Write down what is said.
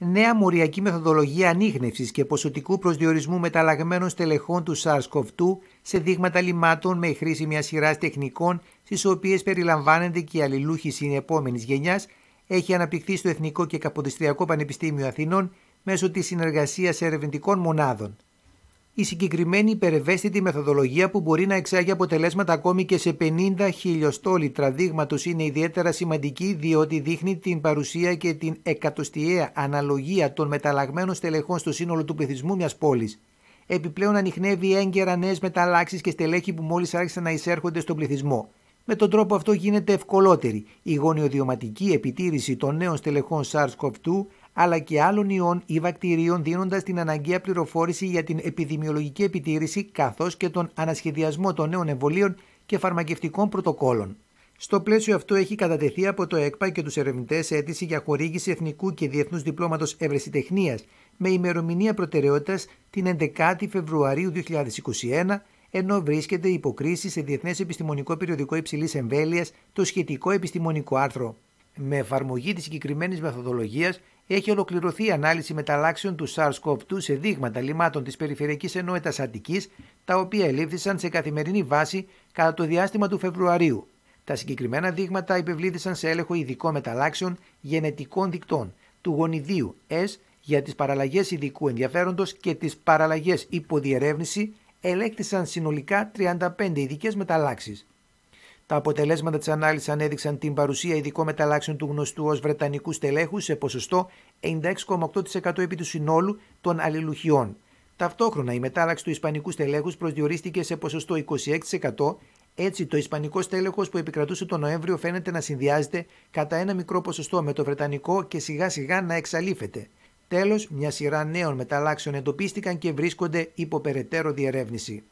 νέα μοριακή μεθοδολογία ανείχνευσης και ποσοτικού προσδιορισμού μεταλλαγμένων στελεχών του SARS-CoV-2 σε δείγματα λιμάτων με χρήση μιας σειράς τεχνικών στις οποίες περιλαμβάνεται και η αλληλούχηση συνεπόμενης γενιάς έχει αναπτυχθεί στο Εθνικό και Καποδιστριακό Πανεπιστήμιο Αθηνών μέσω της συνεργασίας ερευνητικών μονάδων η συγκεκριμένη υπερευαίσθητη μεθοδολογία που μπορεί να εξάγει αποτελέσματα ακόμη και σε 50 χιλιοστόλιτρα δείγματος είναι ιδιαίτερα σημαντική διότι δείχνει την παρουσία και την εκατοστιαία αναλογία των μεταλλαγμένων στελεχών στο σύνολο του πληθυσμού μιας πόλης, Επιπλέον ανοιχνεύει έγκαιρα νέες μεταλλάξεις και στελέχη που μόλις άρχισαν να εισέρχονται στον πληθυσμό. Με τον τρόπο αυτό γίνεται ευκολότερη η γονιοδιωματική επιτήρηση των νέων στελεχών SARS-CoV-2 αλλά και άλλων ιών ή βακτηρίων, δίνοντας την αναγκαία πληροφόρηση για την επιδημιολογική επιτήρηση καθώς και τον ανασχεδιασμό των νέων εμβολίων και φαρμακευτικών πρωτοκόλων. Στο πλαίσιο αυτό έχει κατατεθεί από το ΕΚΠΑ και τους ερευνητές αίτηση για χορήγηση εθνικού και Διεθνούς διπλώματος ευρεσιτεχνίας με ημερομηνία προτεραιότητας την 11η Φεβρουαρίου 2021 ενώ βρίσκεται υποκρίση σε διεθνές επιστημονικό περιοδικό υψηλής εμβέλειας το σχετικό επιστημονικό άρθρο. Με εφαρμογή της συγκεκριμένης μεθοδολογίας, έχει ολοκληρωθεί η ανάλυση μεταλλάξεων του SARS-CoV-2 σε δείγματα λιμάτων της περιφερειακής ενότητας Αττικής, τα οποία ελήφθησαν σε καθημερινή βάση κατά το διάστημα του Φεβρουαρίου. Τα συγκεκριμένα δείγματα υπευλήθησαν σε έλεγχο ειδικών μεταλλάξεων γενετικών δικτών του γονιδίου S για τις παραλλαγές ειδικού ενδιαφέροντος και τις παραλλαγές υποδιερεύνηση ελέγχθησαν συνολικά 35 ειδικές μεταλλάξεις. Τα αποτελέσματα της ανάλυσης ανέδειξαν την παρουσία ειδικών μεταλλάξεων του γνωστού ως Βρετανικούς στελέχους σε ποσοστό 96,8% επί του συνόλου των αλληλουχιών. Ταυτόχρονα, η μετάλλαξη του Ισπανικού στελέχους προσδιορίστηκε σε ποσοστό 26%. Έτσι, το Ισπανικό στέλεχος που επικρατούσε τον Νοέμβριο φαίνεται να συνδυάζεται κατά ένα μικρό ποσοστό με το Βρετανικό και σιγά σιγά να εξαλείφεται. Τέλος, μια σειρά νέων μεταλλάξεων εντοπίστηκαν και βρίσκονται υπό περαιτέρω διερεύνηση.